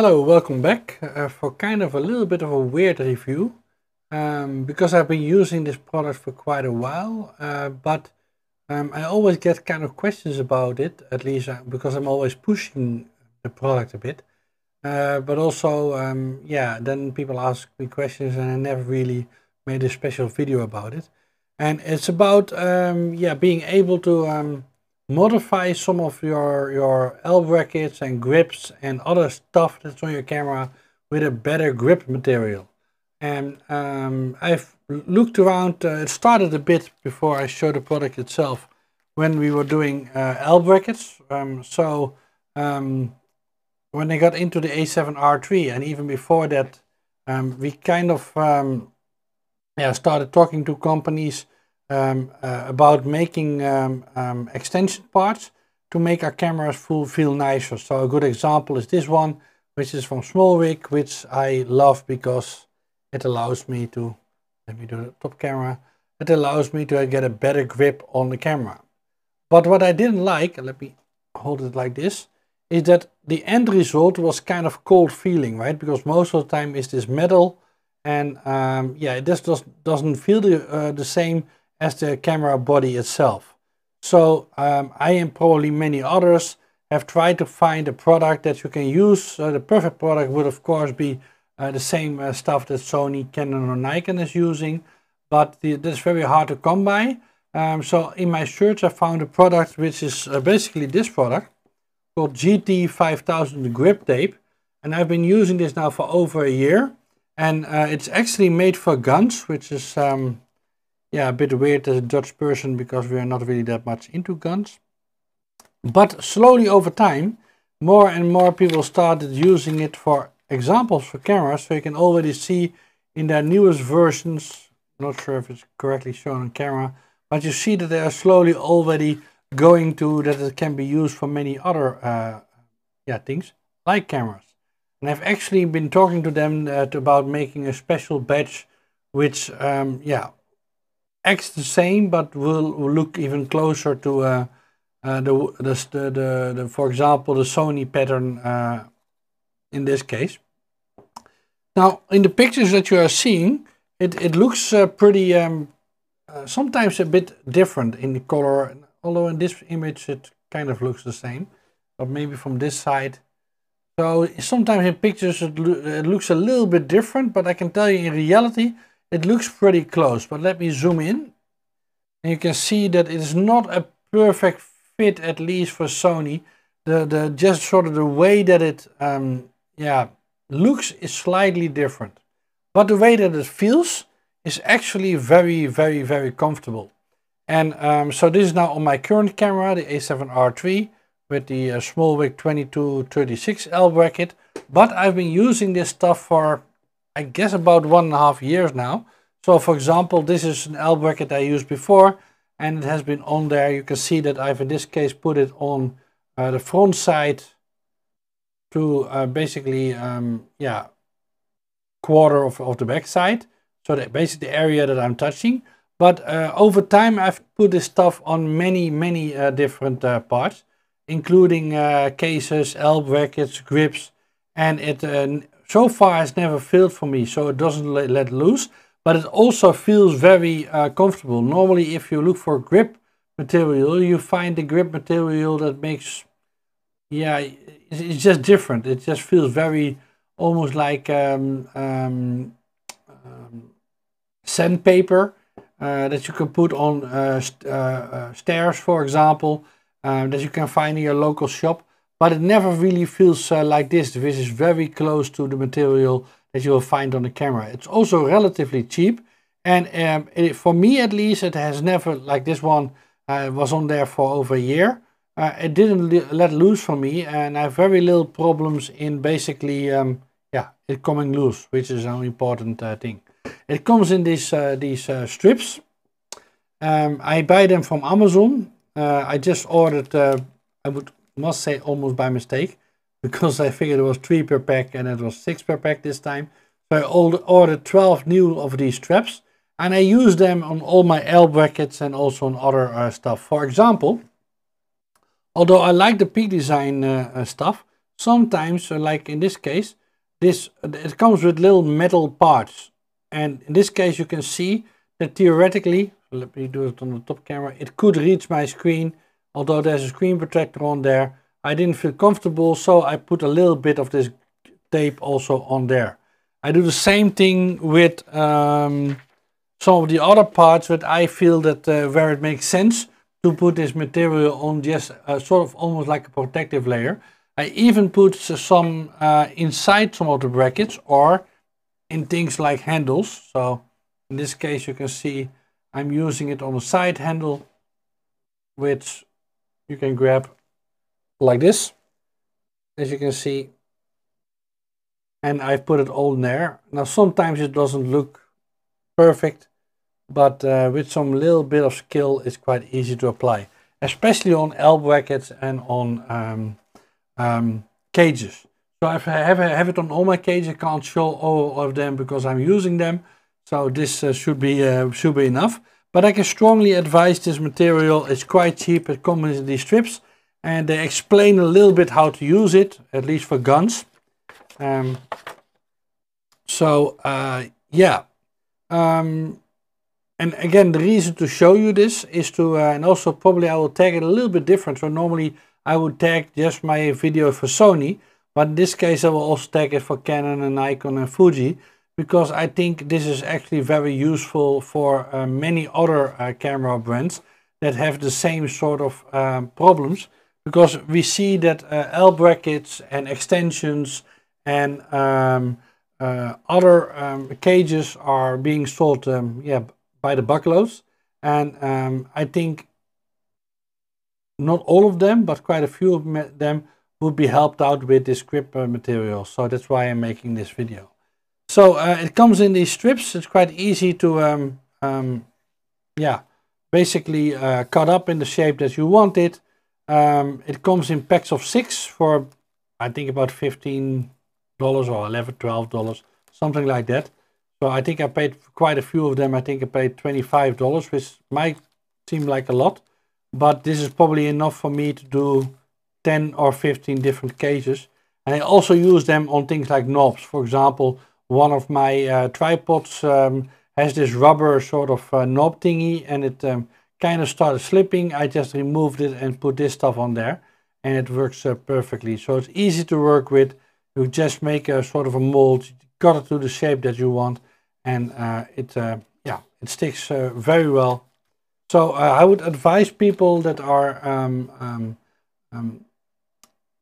Hello, welcome back uh, for kind of a little bit of a weird review um, because I've been using this product for quite a while uh, but um, I always get kind of questions about it at least uh, because I'm always pushing the product a bit uh, but also um, yeah then people ask me questions and I never really made a special video about it and it's about um, yeah being able to um, modify some of your, your L brackets and grips and other stuff that's on your camera with a better grip material. And um, I've looked around, uh, it started a bit before I showed the product itself when we were doing uh, L brackets. Um, so um, when they got into the A7R3 and even before that, um, we kind of um, yeah, started talking to companies um, uh, about making um, um, extension parts to make our cameras feel nicer. So a good example is this one, which is from Smallwick, which I love because it allows me to, let me do the top camera, it allows me to get a better grip on the camera. But what I didn't like, let me hold it like this, is that the end result was kind of cold feeling, right? Because most of the time is this metal and um, yeah, it just does, doesn't feel the, uh, the same as the camera body itself. So um, I and probably many others have tried to find a product that you can use. Uh, the perfect product would of course be uh, the same uh, stuff that Sony, Canon or Nikon is using, but the, that's very hard to come by. Um, so in my search I found a product which is uh, basically this product called GT5000 Grip Tape. And I've been using this now for over a year. And uh, it's actually made for guns, which is um, yeah, a bit weird as a Dutch person because we're not really that much into guns. But slowly over time, more and more people started using it for examples for cameras. So you can already see in their newest versions, not sure if it's correctly shown on camera, but you see that they are slowly already going to that it can be used for many other uh, yeah things like cameras. And I've actually been talking to them uh, about making a special badge which um, yeah acts the same, but will, will look even closer to uh, uh, the, the, the, the, for example, the Sony pattern uh, in this case. Now, in the pictures that you are seeing, it, it looks uh, pretty, um, uh, sometimes a bit different in the color, although in this image it kind of looks the same, but maybe from this side. So sometimes in pictures it, lo it looks a little bit different, but I can tell you in reality, it looks pretty close, but let me zoom in. And you can see that it is not a perfect fit, at least for Sony. The, the just sort of the way that it um, yeah looks is slightly different. But the way that it feels is actually very, very, very comfortable. And um, so this is now on my current camera, the a7R three with the uh, wig 2236L bracket. But I've been using this stuff for I guess about one and a half years now. So for example, this is an L bracket I used before and it has been on there. You can see that I've in this case put it on uh, the front side to uh, basically, um, yeah, quarter of, of the back side. So that basically the area that I'm touching. But uh, over time I've put this stuff on many, many uh, different uh, parts, including uh, cases, L brackets, grips, and it so far it's never failed for me, so it doesn't let, let loose, but it also feels very uh, comfortable. Normally, if you look for grip material, you find the grip material that makes, yeah, it's, it's just different. It just feels very, almost like um, um, um, sandpaper uh, that you can put on uh, st uh, uh stairs, for example, uh, that you can find in your local shop but it never really feels uh, like this, This is very close to the material that you will find on the camera. It's also relatively cheap, and um, it, for me at least, it has never, like this one, uh, was on there for over a year. Uh, it didn't let loose for me, and I have very little problems in basically, um, yeah, it coming loose, which is an important uh, thing. It comes in uh, these, these uh, strips. Um, I buy them from Amazon. I just ordered, I would must say almost by mistake because I figured it was 3 per pack and it was 6 per pack this time. So I ordered 12 new of these straps and I use them on all my L brackets and also on other uh, stuff. For example, although I like the peak design uh, uh stuff, sometimes, uh, like in this case, this it comes with little metal parts. And in this case you can see that theoretically, let me do it on the top camera, it could reach my screen although there's a screen protector on there, I didn't feel comfortable, so I put a little bit of this tape also on there. I do the same thing with um, some of the other parts, but I feel that uh, where it makes sense to put this material on just uh, sort of almost like a protective layer. I even put some uh, inside some of the brackets or in things like handles. So in this case, you can see I'm using it on a side handle, which you can grab like this, as you can see. And I've put it all in there. Now sometimes it doesn't look perfect, but uh, with some little bit of skill it's quite easy to apply. Especially on L brackets and on um, um, cages. So I have, have it on all my cages, I can't show all of them because I'm using them. So this uh, should, be, uh, should be enough. But I can strongly advise this material. It's quite cheap. It comes in these strips. And they explain a little bit how to use it, at least for guns. Um, so, uh, yeah. Um, and again, the reason to show you this is to, uh, and also probably I will tag it a little bit different. So normally I would tag just my video for Sony, but in this case I will also tag it for Canon and Nikon and Fuji because I think this is actually very useful for uh, many other uh, camera brands that have the same sort of um, problems because we see that uh, L brackets and extensions and um, uh, other um, cages are being sold um, yeah, by the buckloads and um, I think not all of them but quite a few of them would be helped out with this grip uh, material so that's why I'm making this video. So uh, it comes in these strips. It's quite easy to, um, um, yeah, basically uh, cut up in the shape that you want it. Um, it comes in packs of six for, I think, about $15 or 11 $12, something like that. So I think I paid quite a few of them. I think I paid $25, which might seem like a lot. But this is probably enough for me to do 10 or 15 different cases. And I also use them on things like knobs. For example, one of my uh, tripods um, has this rubber sort of uh, knob thingy and it um, kind of started slipping. I just removed it and put this stuff on there and it works uh, perfectly. So it's easy to work with. You just make a sort of a mold, cut it to the shape that you want and uh, it, uh, yeah, it sticks uh, very well. So I would advise people that are um, um, um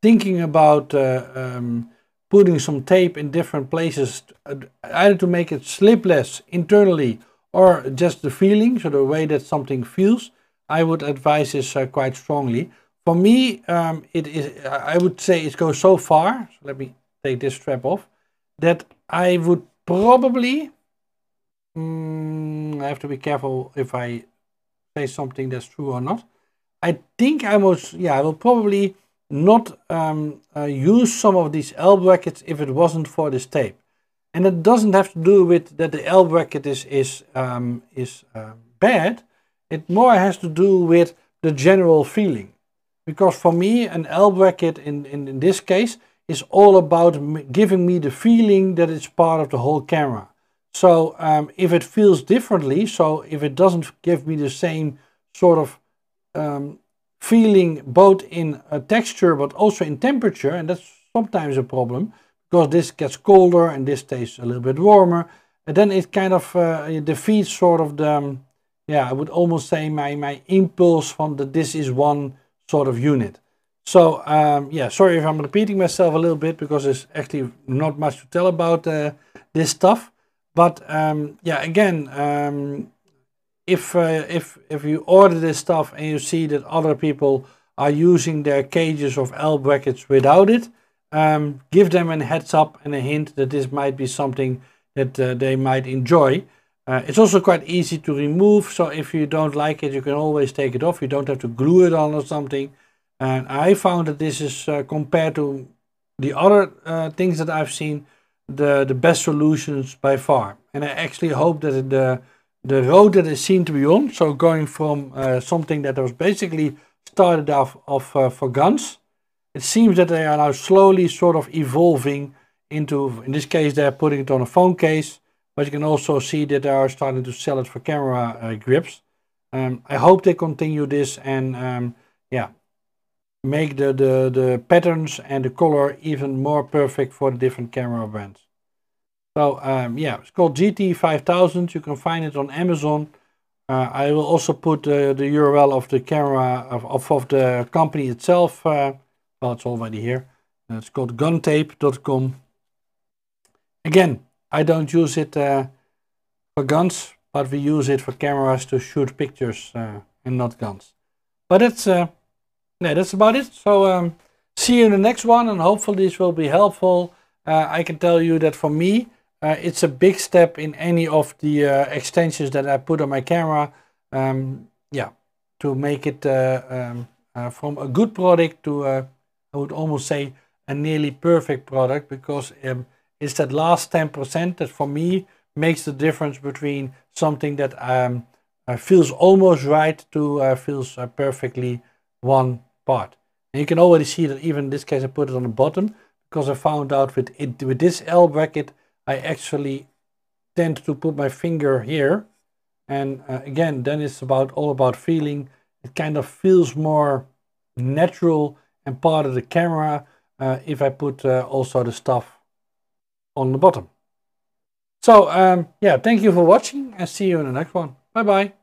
thinking about um, putting some tape in different places, either to make it slip less internally or just the feeling, so the way that something feels, I would advise this uh, quite strongly. For me, um, it is. I would say it goes so far. So let me take this strap off. That I would probably. Mm, I have to be careful if I say something that's true or not. I think I was. Yeah, I will probably not um, uh, use some of these L brackets if it wasn't for this tape. And it doesn't have to do with that the L bracket is, is, um, is uh, bad. It more has to do with the general feeling. Because for me, an L bracket in, in, in this case is all about giving me the feeling that it's part of the whole camera. So um, if it feels differently, so if it doesn't give me the same sort of um, feeling both in texture but also in temperature and that's sometimes a problem because this gets colder and this stays a little bit warmer and then it kind of uh, defeats sort of the um, yeah I would almost say my my impulse from that this is one sort of unit so um, yeah sorry if I'm repeating myself a little bit because there's actually not much to tell about uh, this stuff but um, yeah again um, if uh, if if you order this stuff and you see that other people are using their cages of L brackets without it, um, give them a heads up and a hint that this might be something that uh, they might enjoy. Uh, it's also quite easy to remove, so if you don't like it, you can always take it off. You don't have to glue it on or something. And I found that this is, uh, compared to the other uh, things that I've seen, the, the best solutions by far. And I actually hope that the the road that they seem to be on. So going from uh, something that was basically started off uh, for guns, it seems that they are now slowly sort of evolving into. In this case, they're putting it on a phone case, but you can also see that they are starting to sell it for camera uh, grips. Um, I hope they continue this and um, yeah, make the, the the patterns and the color even more perfect for the different camera brands. So um, yeah, it's called GT5000. You can find it on Amazon. Uh, I will also put uh, the URL of the camera of, of, of the company itself. Uh, well, it's already here. Uh, it's called guntape.com. Again, I don't use it uh, for guns, but we use it for cameras to shoot pictures uh, and not guns. But it's yeah, that's about it. So um, see you in the next one, and hopefully this will be helpful. I can tell you that for me, uh, it's a big step in any of the uh, extensions that I put on my camera. Um, yeah, to make it uh, um, uh, from a good product to, uh, I would almost say, a nearly perfect product because um, it's that last 10% that for me makes the difference between something that um, feels almost right to uh, feels uh, perfectly one part. And you can already see that even in this case I put it on the bottom because I found out with, it, with this L bracket I actually tend to put my finger here. And uh, again, then it's about all about feeling. It kind of feels more natural and part of the camera uh, if I put uh, also the stuff on the bottom. So um, yeah, thank you for watching and see you in the next one. Bye bye.